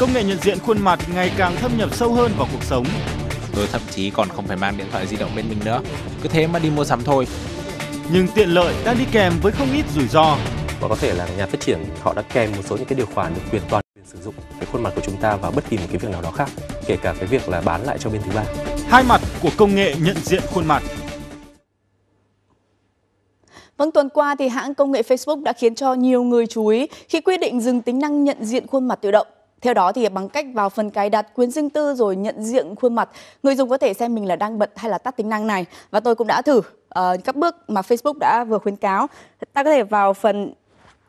Công nghệ nhận diện khuôn mặt ngày càng thâm nhập sâu hơn vào cuộc sống. Tôi thậm chí còn không phải mang điện thoại di động bên mình nữa, cứ thế mà đi mua sắm thôi. Nhưng tiện lợi đã đi kèm với không ít rủi ro. Và có thể là nhà phát triển họ đã kèm một số những cái điều khoản được quyền toàn quyền sử dụng cái khuôn mặt của chúng ta vào bất kỳ một cái việc nào đó khác, kể cả cái việc là bán lại cho bên thứ ba. Hai mặt của công nghệ nhận diện khuôn mặt. Vâng, tuần qua thì hãng công nghệ Facebook đã khiến cho nhiều người chú ý khi quyết định dừng tính năng nhận diện khuôn mặt tự động. Theo đó thì bằng cách vào phần cài đặt quyền riêng tư rồi nhận diện khuôn mặt, người dùng có thể xem mình là đang bận hay là tắt tính năng này. Và tôi cũng đã thử uh, các bước mà Facebook đã vừa khuyến cáo. Ta có thể vào phần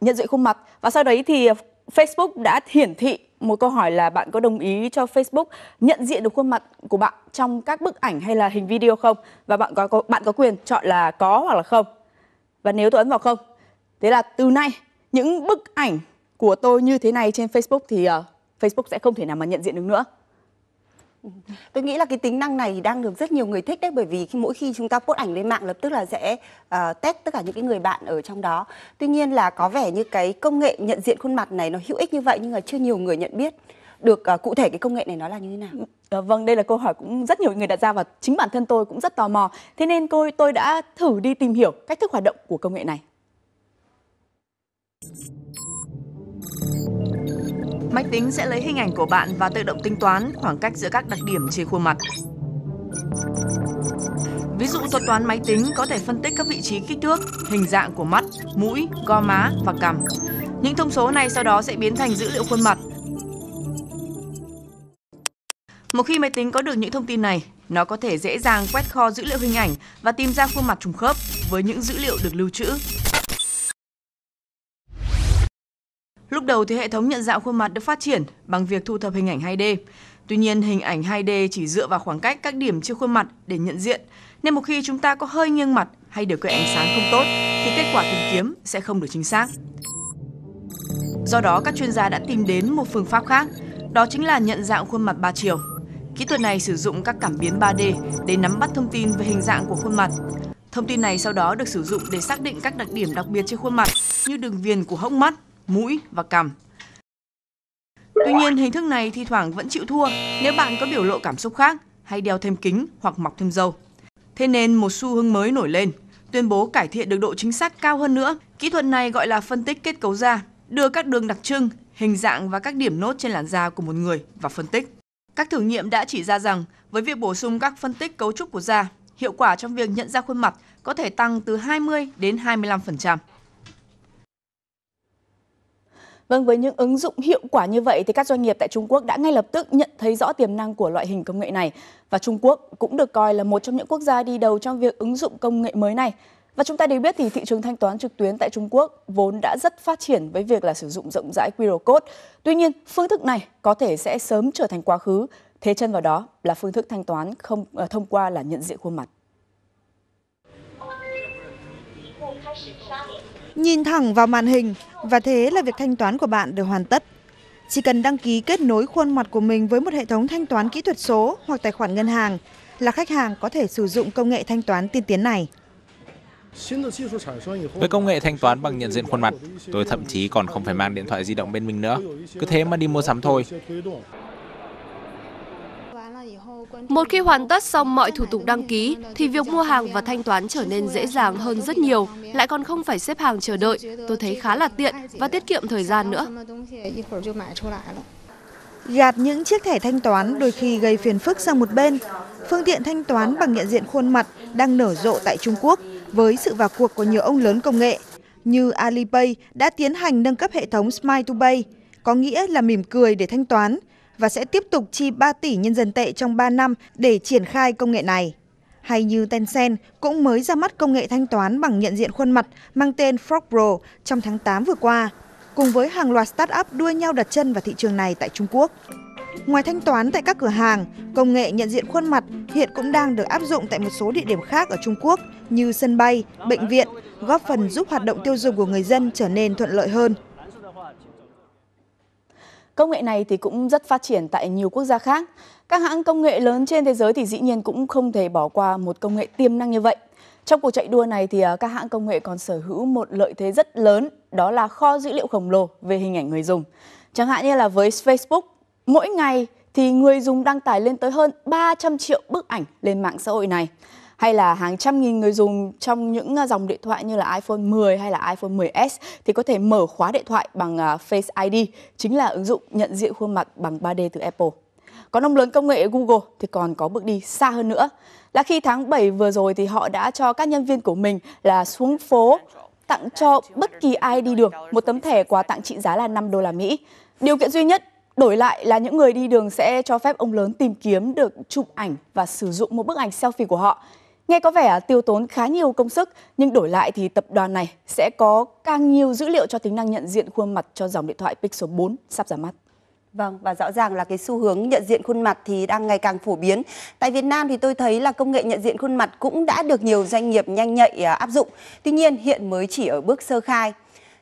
nhận diện khuôn mặt và sau đấy thì Facebook đã hiển thị một câu hỏi là bạn có đồng ý cho Facebook nhận diện được khuôn mặt của bạn trong các bức ảnh hay là hình video không và bạn có, có bạn có quyền chọn là có hoặc là không. Và nếu tôi ấn vào không, thế là từ nay những bức ảnh của tôi như thế này trên Facebook thì uh, Facebook sẽ không thể nào mà nhận diện được nữa. Tôi nghĩ là cái tính năng này đang được rất nhiều người thích đấy bởi vì khi mỗi khi chúng ta post ảnh lên mạng lập tức là sẽ uh, ờ, test tất cả những cái người bạn ở trong đó. Tuy nhiên là có vẻ như cái công nghệ nhận diện khuôn mặt này nó hữu ích như vậy nhưng mà chưa nhiều người nhận biết được uh, cụ thể cái công nghệ này nó là như thế nào? À, vâng, đây là câu hỏi cũng rất nhiều người đặt ra và chính bản thân tôi cũng rất tò mò. Thế nên cô, tôi đã thử đi tìm hiểu cách thức hoạt động của công nghệ này. Máy tính sẽ lấy hình ảnh của bạn và tự động tính toán khoảng cách giữa các đặc điểm trên khuôn mặt. Ví dụ thuật toán máy tính có thể phân tích các vị trí kích thước, hình dạng của mắt, mũi, gò má và cằm. Những thông số này sau đó sẽ biến thành dữ liệu khuôn mặt. Một khi máy tính có được những thông tin này, nó có thể dễ dàng quét kho dữ liệu hình ảnh và tìm ra khuôn mặt trùng khớp với những dữ liệu được lưu trữ. Lúc đầu thì hệ thống nhận dạng khuôn mặt được phát triển bằng việc thu thập hình ảnh 2D. Tuy nhiên, hình ảnh 2D chỉ dựa vào khoảng cách các điểm trên khuôn mặt để nhận diện, nên một khi chúng ta có hơi nghiêng mặt hay điều kiện ánh sáng không tốt thì kết quả tìm kiếm sẽ không được chính xác. Do đó, các chuyên gia đã tìm đến một phương pháp khác, đó chính là nhận dạng khuôn mặt 3 chiều. Kỹ thuật này sử dụng các cảm biến 3D để nắm bắt thông tin về hình dạng của khuôn mặt. Thông tin này sau đó được sử dụng để xác định các đặc điểm đặc biệt trên khuôn mặt như đường viền của hốc mắt, mũi và cằm. Tuy nhiên, hình thức này thi thoảng vẫn chịu thua nếu bạn có biểu lộ cảm xúc khác hay đeo thêm kính hoặc mọc thêm râu. Thế nên một xu hướng mới nổi lên, tuyên bố cải thiện được độ chính xác cao hơn nữa. Kỹ thuật này gọi là phân tích kết cấu da, đưa các đường đặc trưng, hình dạng và các điểm nốt trên làn da của một người và phân tích. Các thử nghiệm đã chỉ ra rằng với việc bổ sung các phân tích cấu trúc của da, hiệu quả trong việc nhận ra khuôn mặt có thể tăng từ 20 đến 25%. Vâng, với những ứng dụng hiệu quả như vậy thì các doanh nghiệp tại Trung Quốc đã ngay lập tức nhận thấy rõ tiềm năng của loại hình công nghệ này và Trung Quốc cũng được coi là một trong những quốc gia đi đầu trong việc ứng dụng công nghệ mới này. Và chúng ta đều biết thì thị trường thanh toán trực tuyến tại Trung Quốc vốn đã rất phát triển với việc là sử dụng rộng rãi QR code. Tuy nhiên, phương thức này có thể sẽ sớm trở thành quá khứ. Thế chân vào đó là phương thức thanh toán không ờ, thông qua là nhận diện khuôn mặt. Nhìn thẳng vào màn hình và thế là việc thanh toán của bạn được hoàn tất. Chỉ cần đăng ký kết nối khuôn mặt của mình với một hệ thống thanh toán kỹ thuật số hoặc tài khoản ngân hàng là khách hàng có thể sử dụng công nghệ thanh toán tiên tiến này. Với công nghệ thanh toán bằng nhận diện khuôn mặt, tôi thậm chí còn không phải mang điện thoại di động bên mình nữa. Cứ thế mà đi mua sắm thôi. Một khi hoàn tất xong mọi thủ tục đăng ký thì việc mua hàng và thanh toán trở nên dễ dàng hơn rất nhiều, lại còn không phải xếp hàng chờ đợi. Tôi thấy khá là tiện và tiết kiệm thời gian nữa. Gạt những chiếc thẻ thanh toán đôi khi gây phiền phức sang một bên. Phương tiện thanh toán bằng nhận diện khuôn mặt đang nở rộ tại Trung Quốc với sự vào cuộc của nhiều ông lớn công nghệ như Alipay đã tiến hành nâng cấp hệ thống Smile to Pay, có nghĩa là mỉm cười để thanh toán, và sẽ tiếp tục chi 3 tỷ nhân dân tệ trong 3 năm để triển khai công nghệ này. Hay như Tencent cũng mới ra mắt công nghệ thanh toán bằng nhận diện khuôn mặt mang tên Frog Pro trong tháng 8 vừa qua, cùng với hàng loạt startup đua nhau đặt chân vào thị trường này tại Trung Quốc. Ngoài thanh toán tại các cửa hàng, công nghệ nhận diện khuôn mặt hiện cũng đang được áp dụng tại một số địa điểm khác ở Trung Quốc như sân bay, bệnh viện, góp phần giúp hoạt động tiêu dùng của người dân trở nên thuận lợi hơn. Công nghệ này thì cũng rất phát triển tại nhiều quốc gia khác. Các hãng công nghệ lớn trên thế giới thì dĩ nhiên cũng không thể bỏ qua một công nghệ tiềm năng như vậy. Trong cuộc chạy đua này thì à, các hãng công nghệ còn sở hữu một lợi thế rất lớn, đó là kho dữ liệu khổng lồ về hình ảnh người dùng. Chẳng hạn như là với Facebook, mỗi ngày thì người dùng đăng tải lên tới hơn 300 triệu bức ảnh lên mạng xã hội này hay là hàng trăm nghìn người dùng trong những à, dòng điện thoại như là iPhone 10 hay là iPhone 10s thì có thể mở khóa điện thoại bằng à, Face ID, chính là ứng dụng nhận diện khuôn mặt bằng 3D từ Apple. Còn ông lớn công nghệ Google thì còn có bước đi xa hơn nữa. Là khi tháng 7 vừa rồi thì họ đã cho các nhân viên của mình là xuống phố tặng cho bất kỳ ai đi đường một tấm thẻ quà tặng trị giá là 5 đô la Mỹ. Điều kiện duy nhất đổi lại là những người đi đường sẽ cho phép ông lớn tìm kiếm được chụp ảnh và sử dụng một bức ảnh selfie của họ. Nghe có vẻ tiêu tốn khá nhiều công sức, nhưng đổi lại thì tập đoàn này sẽ có càng nhiều dữ liệu cho tính năng nhận diện khuôn mặt cho dòng điện thoại Pixel 4 sắp ra mắt. Vâng, và rõ ràng là cái xu hướng nhận diện khuôn mặt thì đang ngày càng phổ biến. Tại Việt Nam thì tôi thấy là công nghệ nhận diện khuôn mặt cũng đã được nhiều doanh nghiệp nhanh nhạy à, áp dụng. Tuy nhiên hiện mới chỉ ở bước sơ khai.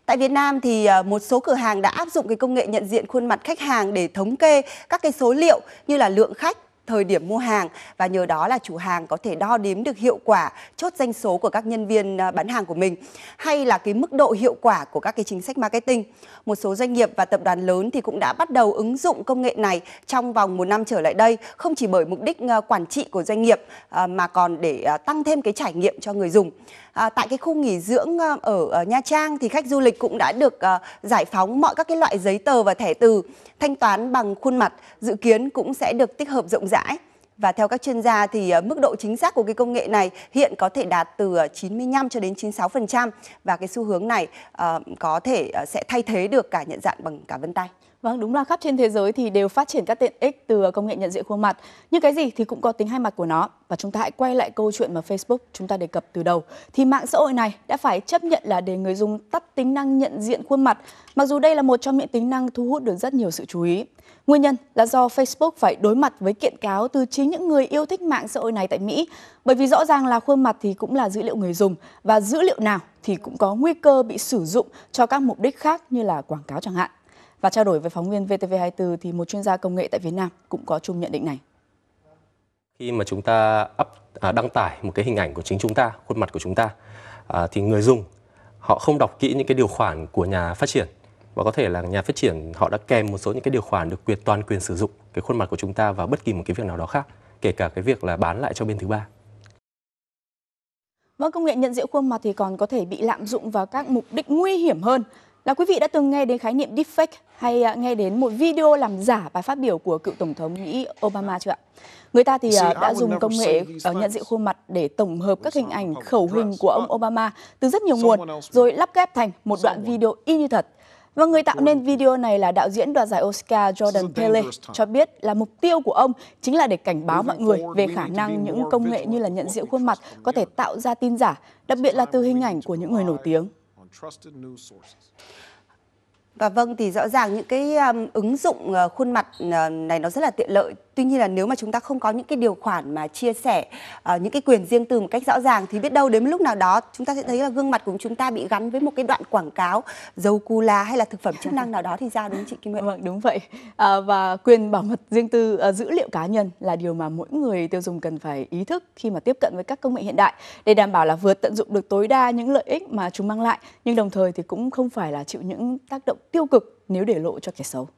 Tại Việt Nam thì à, một số cửa hàng đã áp dụng cái công nghệ nhận diện khuôn mặt khách hàng để thống kê các cái số liệu như là lượng khách, thời điểm mua hàng và nhờ đó là chủ hàng có thể đo đếm được hiệu quả chốt doanh số của các nhân viên à, bán hàng của mình hay là cái mức độ hiệu quả của các cái chính sách marketing. Một số doanh nghiệp và tập đoàn lớn thì cũng đã bắt đầu ứng dụng công nghệ này trong vòng một năm trở lại đây không chỉ bởi mục đích à, quản trị của doanh nghiệp à, mà còn để tăng thêm cái trải nghiệm cho người dùng. À, tại cái khu nghỉ dưỡng ờ, ở ờ, Nha Trang thì khách du lịch cũng đã được ờ, giải phóng mọi các cái loại giấy tờ và thẻ từ, thanh toán bằng khuôn mặt dự kiến cũng sẽ được tích hợp rộng rãi. Và theo các chuyên gia thì mức độ chính xác của cái công nghệ này hiện có thể đạt từ 95 cho đến 96% và cái xu hướng này có thể sẽ thay thế được cả nhận dạng bằng cả vân tay. Vâng, đúng là khắp trên thế giới thì đều phát triển các tiện ích từ công nghệ nhận diện khuôn mặt. Nhưng cái gì thì cũng có tính hai mặt của nó. Và chúng ta hãy quay lại câu chuyện mà Facebook chúng ta đề cập từ đầu. Thì mạng xã hội này đã phải chấp nhận là để người dùng tắt tính năng nhận diện khuôn mặt. Mặc dù đây là một trong những tính năng thu hút được rất nhiều sự chú ý. Nguyên nhân là do Facebook phải đối mặt với kiện cáo từ chính những người yêu thích mạng xã hội này tại Mỹ. Bởi vì rõ ràng là khuôn mặt thì cũng là dữ liệu người dùng và dữ liệu nào thì cũng có nguy cơ bị sử dụng cho các mục đích khác như là quảng cáo chẳng hạn. Và trao đổi với phóng viên VTV24 thì một chuyên gia công nghệ tại Việt Nam cũng có chung nhận định này. Khi mà chúng ta up à, đăng tải một cái hình ảnh của chính chúng ta, khuôn mặt của chúng ta à, thì người dùng họ không đọc kỹ những cái điều khoản của nhà phát triển và có thể là nhà phát triển họ đã kèm một số những cái điều khoản được quyền toàn quyền sử dụng cái khuôn mặt của chúng ta vào bất kỳ một cái việc nào đó khác, kể cả cái việc là bán lại cho bên thứ ba. Vâng, công nghệ nhận diện khuôn mặt thì còn có thể bị lạm dụng vào các mục đích nguy hiểm hơn. Là quý vị đã từng nghe đến khái niệm deepfake hay à, nghe đến một video làm giả bài phát biểu của cựu Tổng thống Mỹ Obama chưa ạ? Người ta thì à, đã dùng công nghệ nhận diện khuôn mặt để tổng hợp các hình ảnh khẩu hình của ông Obama từ rất nhiều nguồn rồi lắp ghép thành một đoạn video y như thật. Và người tạo nên video này là đạo diễn đoạt giải Oscar Jordan Pele cho biết là mục tiêu của ông chính là để cảnh báo mọi người về khả năng những công nghệ như là nhận diện khuôn mặt có thể tạo ra tin giả, đặc biệt là từ hình ảnh của những người nổi tiếng. trusted news sources. Và vâng thì rõ ràng những cái um, ứng dụng uh, khuôn mặt uh, này nó rất là tiện lợi. Tuy nhiên là nếu mà chúng ta không có những cái điều khoản mà chia sẻ uh, những cái quyền riêng tư một cách rõ ràng thì biết đâu đến lúc nào đó chúng ta sẽ thấy là gương mặt của chúng ta bị gắn với một cái đoạn quảng cáo dầu cù la hay là thực phẩm chức năng nào đó thì ra đúng chị Kim Huệ. Vâng đúng vậy. À, và quyền bảo mật riêng tư uh, dữ liệu cá nhân là điều mà mỗi người tiêu dùng cần phải ý thức khi mà tiếp cận với các công nghệ hiện đại để đảm bảo là vừa tận dụng được tối đa những lợi ích mà chúng mang lại nhưng đồng thời thì cũng không phải là chịu những tác động tiêu cực nếu để lộ cho kẻ xấu.